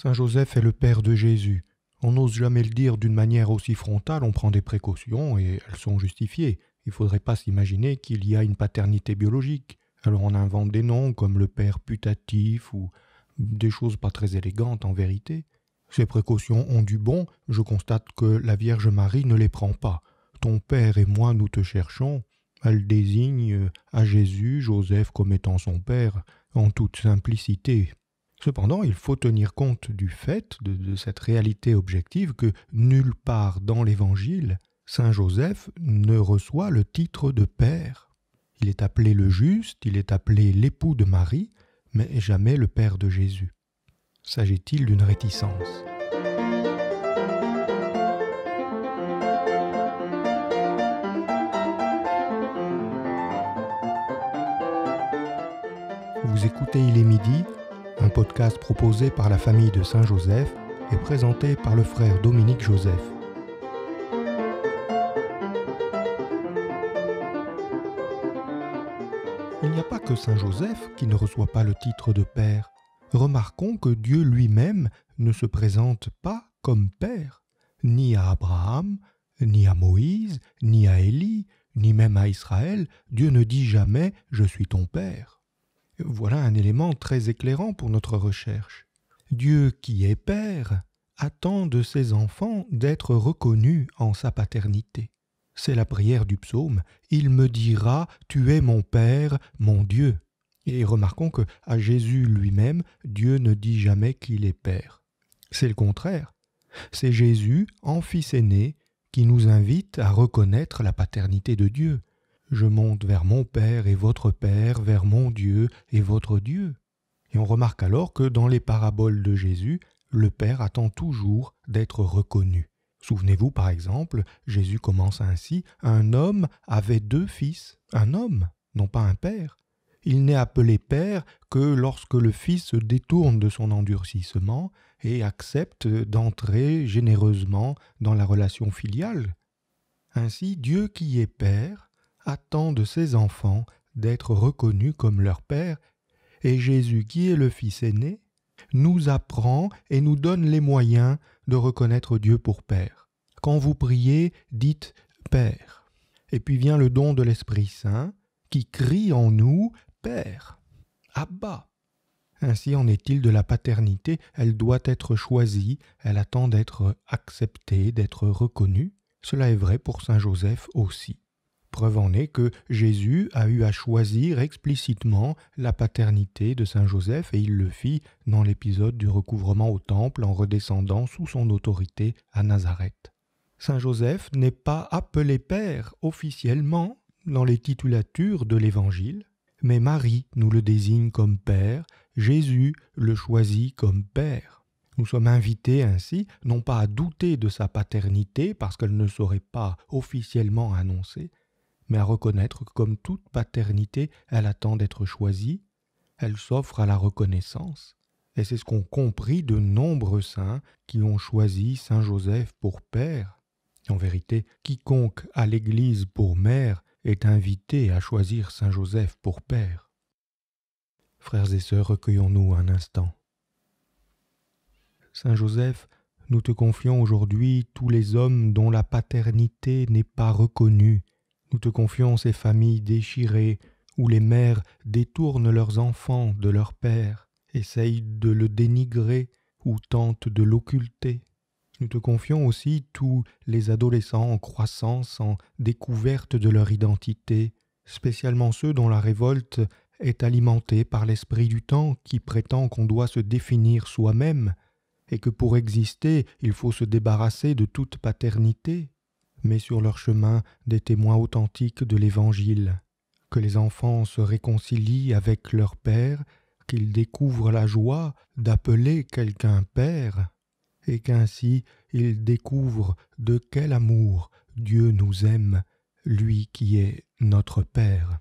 Saint Joseph est le Père de Jésus. On n'ose jamais le dire d'une manière aussi frontale, on prend des précautions et elles sont justifiées. Il ne faudrait pas s'imaginer qu'il y a une paternité biologique. Alors on invente des noms comme le Père putatif ou des choses pas très élégantes en vérité. Ces précautions ont du bon, je constate que la Vierge Marie ne les prend pas. Ton Père et moi nous te cherchons. Elle désigne à Jésus Joseph comme étant son Père, en toute simplicité, Cependant, il faut tenir compte du fait, de, cette réalité objective, que nulle part dans l'Évangile, Saint Joseph ne reçoit le titre de Père. Il est appelé le juste, il est appelé l'époux de Marie, mais jamais le Père de Jésus. S'agit-il d'une réticence Vous écoutez Il est midi un podcast proposé par la famille de Saint-Joseph et présenté par le frère Dominique Joseph. Il n'y a pas que Saint-Joseph qui ne reçoit pas le titre de Père. Remarquons que Dieu lui-même ne se présente pas comme Père, ni à Abraham, ni à Moïse, ni à Élie, ni même à Israël, Dieu ne dit jamais ⁇ Je suis ton Père ⁇ voilà un élément très éclairant pour notre recherche. Dieu qui est Père attend de ses enfants d'être reconnus en sa paternité. C'est la prière du psaume. Il me dira Tu es mon Père, mon Dieu. Et remarquons que à Jésus lui-même, Dieu ne dit jamais qu'il est Père. C'est le contraire. C'est Jésus, en Fils aîné, qui nous invite à reconnaître la paternité de Dieu, je monte vers mon Père et votre Père, vers mon Dieu et votre Dieu. Et on remarque alors que dans les paraboles de Jésus, le Père attend toujours d'être reconnu. Souvenez-vous par exemple, Jésus commence ainsi, un homme avait deux fils, un homme, non pas un père. Il n'est appelé père que lorsque le fils se détourne de son endurcissement et accepte d'entrer généreusement dans la relation filiale. Ainsi, Dieu qui est père attend de ses enfants d'être reconnus comme leur Père, et Jésus qui est le Fils aîné, nous apprend et nous donne les moyens de reconnaître Dieu pour Père. Quand vous priez, dites Père. Et puis vient le don de l'Esprit Saint qui crie en nous Père, Abba. Ainsi en est-il de la paternité, elle doit être choisie, elle attend d'être acceptée, d'être reconnue. Cela est vrai pour Saint Joseph aussi. Preuve en est que Jésus a eu à choisir explicitement la paternité de Saint Joseph et il le fit dans l'épisode du recouvrement au Temple en redescendant sous son autorité à Nazareth. Saint Joseph n'est pas appelé Père officiellement dans les titulatures de l'Évangile, mais Marie nous le désigne comme Père, Jésus le choisit comme Père. Nous sommes invités ainsi non pas à douter de sa paternité parce qu'elle ne serait pas officiellement annoncée, mais à reconnaître que comme toute paternité, elle attend d'être choisie, elle s'offre à la reconnaissance. Et c'est ce qu'ont compris de nombreux saints qui ont choisi Saint Joseph pour père. En vérité, quiconque a l'Église pour mère est invité à choisir Saint Joseph pour père. Frères et sœurs, recueillons-nous un instant. Saint Joseph, nous te confions aujourd'hui tous les hommes dont la paternité n'est pas reconnue nous te confions ces familles déchirées où les mères détournent leurs enfants de leur père, essayent de le dénigrer ou tentent de l'occulter. Nous te confions aussi tous les adolescents en croissance, en découverte de leur identité, spécialement ceux dont la révolte est alimentée par l'esprit du temps qui prétend qu'on doit se définir soi-même et que pour exister il faut se débarrasser de toute paternité mais sur leur chemin des témoins authentiques de l'Évangile, que les enfants se réconcilient avec leur Père, qu'ils découvrent la joie d'appeler quelqu'un Père, et qu'ainsi ils découvrent de quel amour Dieu nous aime, lui qui est notre Père.